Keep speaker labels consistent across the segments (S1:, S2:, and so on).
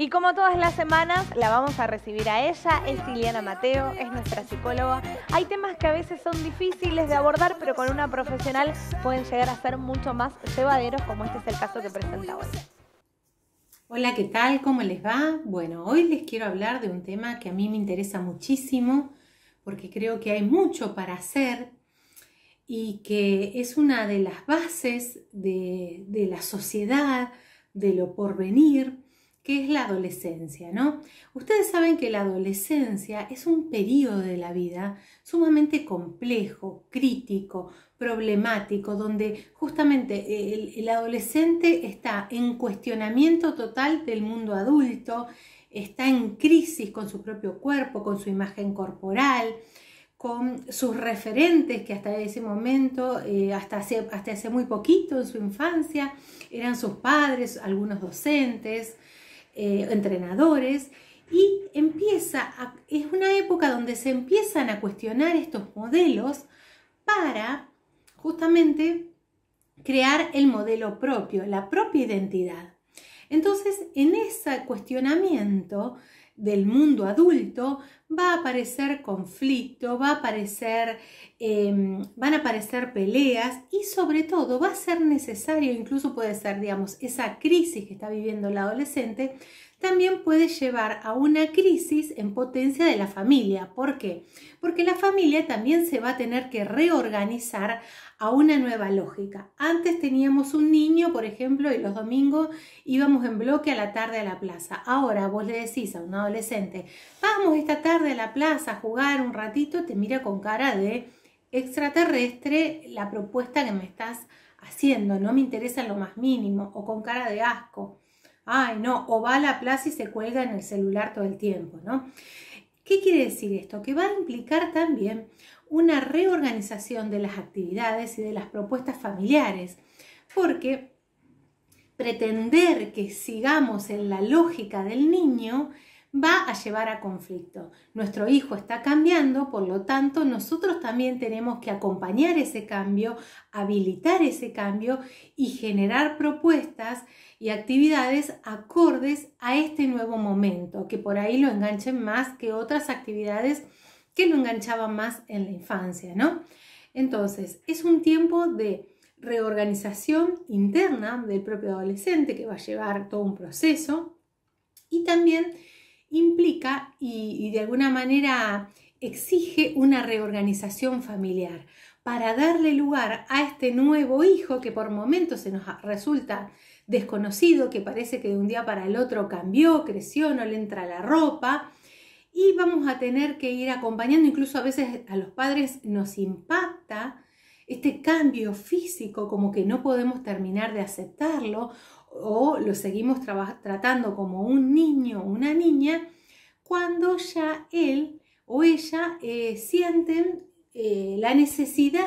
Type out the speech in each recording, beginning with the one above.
S1: Y como todas las semanas, la vamos a recibir a ella, es Ileana Mateo, es nuestra psicóloga. Hay temas que a veces son difíciles de abordar, pero con una profesional pueden llegar a ser mucho más llevaderos, como este es el caso que presenta hoy. Hola, ¿qué tal? ¿Cómo les va? Bueno, hoy les quiero hablar de un tema que a mí me interesa muchísimo, porque creo que hay mucho para hacer y que es una de las bases de, de la sociedad, de lo porvenir que es la adolescencia, ¿no? Ustedes saben que la adolescencia es un periodo de la vida sumamente complejo, crítico, problemático, donde justamente eh, el, adolescente está en cuestionamiento total del mundo adulto, está en crisis con su propio cuerpo, con su imagen corporal, con sus referentes que hasta ese momento, eh, hasta, hasta hace muy poquito en su infancia, eran sus padres, algunos docentes, eh, entrenadores, y empieza es una época donde se empiezan a cuestionar estos modelos para justamente crear el modelo propio, la propia identidad. Entonces, en ese cuestionamiento del mundo adulto, va a aparecer conflicto, va a aparecer, em, van a aparecer peleas y sobre todo va a ser necesario, incluso puede ser, digamos, esa crisis que está viviendo el adolescente, también puede llevar a una crisis en potencia de la familia. ¿Por qué? Porque la familia también se va a tener que reorganizar a una nueva lógica. Antes teníamos un niño, por ejemplo, y los domingos íbamos en bloque a la tarde a la plaza. Ahora vos le decís a un adolescente, vamos esta tarde de la plaza a jugar un ratito, te mira con cara de extraterrestre la propuesta que me estás haciendo, no me interesa lo más mínimo, o con cara de asco. Ay, no, o va a la plaza y se cuelga en el celular todo el tiempo, ¿no? ¿Qué quiere decir esto? Que va a implicar también una reorganización de las actividades y de las propuestas familiares, porque pretender que sigamos en la lógica del niño va a llevar a conflicto. Nuestro hijo está cambiando, por lo tanto, nosotros también tenemos que acompañar ese cambio, habilitar ese cambio y generar propuestas y actividades acordes a este nuevo momento, que por ahí lo enganchen más que otras actividades que lo enganchaban más en la infancia, ¿no? Entonces, es un tiempo de reorganización interna del propio adolescente que va a llevar todo un proceso y también implica y, de alguna manera exige una reorganización familiar para darle lugar a este nuevo hijo que por momentos se nos resulta desconocido, que parece que de un día para el otro cambió, creció, no le entra la ropa. Y vamos a tener que ir acompañando, incluso a veces a los padres nos impacta este cambio físico, como que no podemos terminar de aceptarlo, o lo seguimos tratando como un niño o una niña cuando ya él o ella eh, sienten eh, la necesidad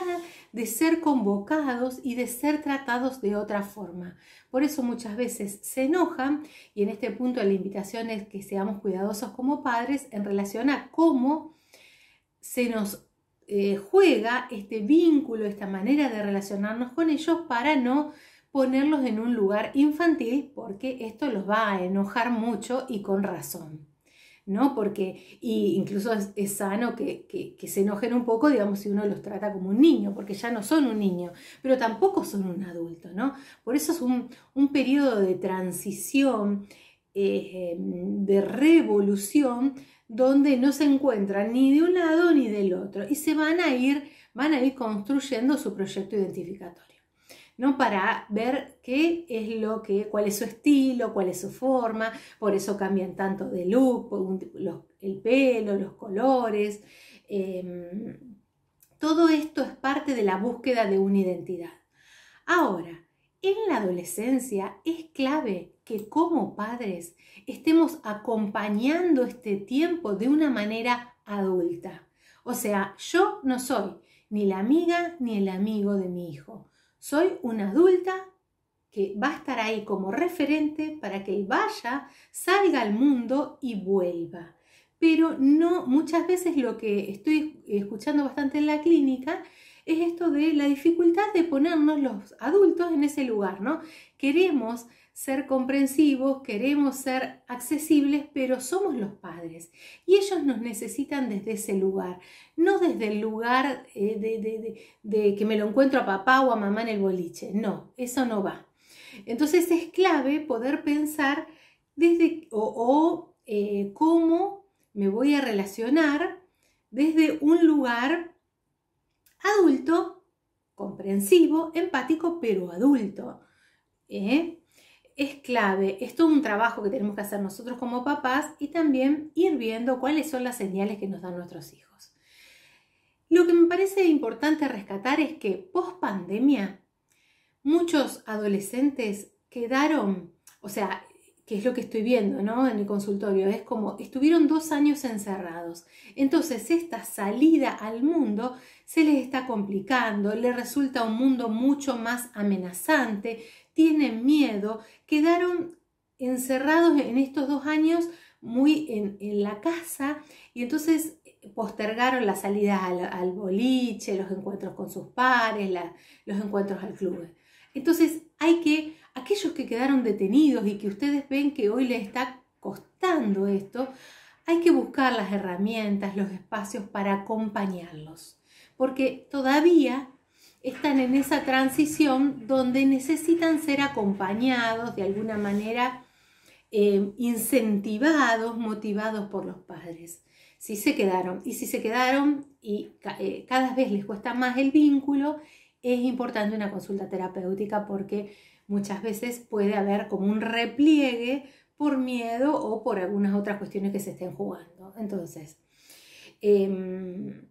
S1: de ser convocados y de ser tratados de otra forma. Por eso muchas veces se enojan y en este punto la invitación es que seamos cuidadosos como padres en relación a cómo se nos eh, juega este vínculo, esta manera de relacionarnos con ellos para no ponerlos en un lugar infantil porque esto los va a enojar mucho y con razón. ¿no? Porque y incluso es, sano que, que, se enojen un poco, digamos, si uno los trata como un niño, porque ya no son un niño, pero tampoco son un adulto, ¿no? Por eso es un, periodo de transición, eh, de revolución, donde no se encuentran ni de un lado ni del otro, y se van a ir, van a ir construyendo su proyecto identificatorio. ¿no? Para ver qué es lo que, cuál es su estilo, cuál es su forma, por eso cambian tanto de look, el pelo, los colores. Em, todo esto es parte de la búsqueda de una identidad. Ahora, en la adolescencia es clave que como padres estemos acompañando este tiempo de una manera adulta. O sea, yo no soy ni la amiga ni el amigo de mi hijo. Soy una adulta que va a estar ahí como referente para que vaya, salga al mundo y vuelva. Pero no, muchas veces lo que estoy escuchando bastante en la clínica es esto de la dificultad de ponernos los adultos en ese lugar, ¿no? Queremos ser comprensivos, queremos ser accesibles, pero somos los padres y ellos nos necesitan desde ese lugar, no desde el lugar eh, de, que me lo encuentro a papá o a mamá en el boliche, no, eso no va. Entonces es clave poder pensar desde o, eh, cómo me voy a relacionar desde un lugar adulto, comprensivo, empático, pero adulto. ¿eh? Es clave, es todo un trabajo que tenemos que hacer nosotros como papás y también ir viendo cuáles son las señales que nos dan nuestros hijos. Lo que me parece importante rescatar es que post pandemia, muchos adolescentes quedaron, o sea, que es lo que estoy viendo ¿no? en el consultorio, es como estuvieron dos años encerrados. Entonces esta salida al mundo se les está complicando, les resulta un mundo mucho más amenazante, tienen miedo, quedaron encerrados en estos dos años muy en, la casa y entonces eh, postergaron la salida al, boliche, los encuentros con sus pares, los encuentros al club. Entonces hay que aquellos que quedaron detenidos y que ustedes ven que hoy les está costando esto, hay que buscar las herramientas, los espacios para acompañarlos, porque todavía están en esa transición donde necesitan ser acompañados de alguna manera, eh, incentivados, motivados por los padres. Si se quedaron, y si se quedaron y eh, cada vez les cuesta más el vínculo, es importante una consulta terapéutica porque muchas veces puede haber como un repliegue por miedo o por algunas otras cuestiones que se estén jugando. Entonces, em,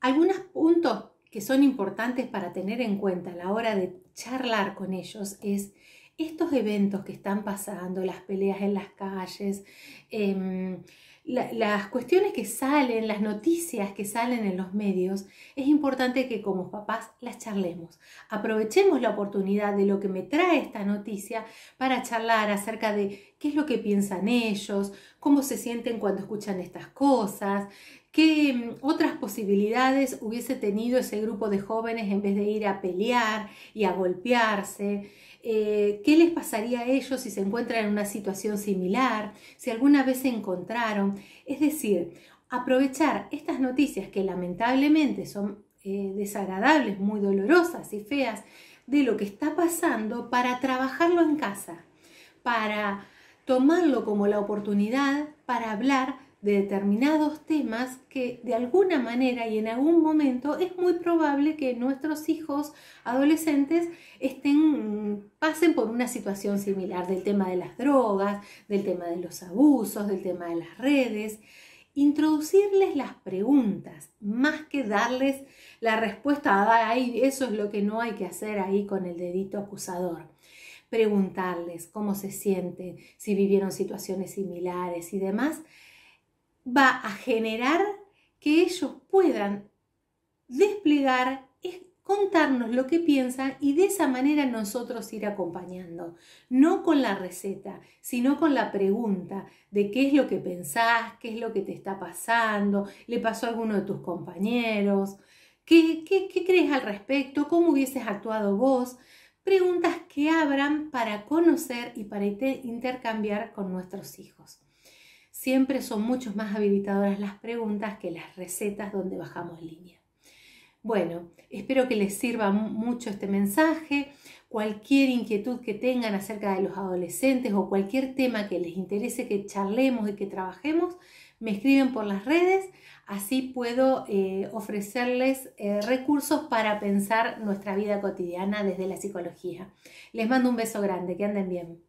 S1: algunos puntos que son importantes para tener en cuenta a la hora de charlar con ellos es estos eventos que están pasando, las peleas en las calles, em, las cuestiones que salen, las noticias que salen en los medios, es importante que como papás las charlemos. Aprovechemos la oportunidad de lo que me trae esta noticia para charlar acerca de qué es lo que piensan ellos, cómo se sienten cuando escuchan estas cosas, qué mm, otras posibilidades hubiese tenido ese grupo de jóvenes en vez de ir a pelear y a golpearse. Eh, qué les pasaría a ellos si se encuentran en una situación similar, si alguna vez se encontraron. Es decir, aprovechar estas noticias que lamentablemente son eh, desagradables, muy dolorosas y feas, de lo que está pasando para trabajarlo en casa, para tomarlo como la oportunidad para hablar de determinados temas que de alguna manera y en algún momento es muy probable que nuestros hijos adolescentes estén, pasen por una situación similar del tema de las drogas, del tema de los abusos, del tema de las redes. Introducirles las preguntas más que darles la respuesta, ahí, eso es lo que no hay que hacer ahí con el dedito acusador preguntarles cómo se sienten, si vivieron situaciones similares y demás, va a generar que ellos puedan desplegar, es contarnos lo que piensan y de esa manera nosotros ir acompañando, no con la receta, sino con la pregunta de qué es lo que pensás, qué es lo que te está pasando, le pasó a alguno de tus compañeros, qué, qué crees al respecto, cómo hubieses actuado vos, preguntas que abran para conocer y para intercambiar con nuestros hijos. Siempre son mucho más habilitadoras las preguntas que las recetas donde bajamos línea. Bueno, espero que les sirva mucho este mensaje. Cualquier inquietud que tengan acerca de los adolescentes o cualquier tema que les interese que charlemos y que trabajemos, me escriben por las redes. Así puedo eh, ofrecerles eh, recursos para pensar nuestra vida cotidiana desde la psicología. Les mando un beso grande, que anden bien.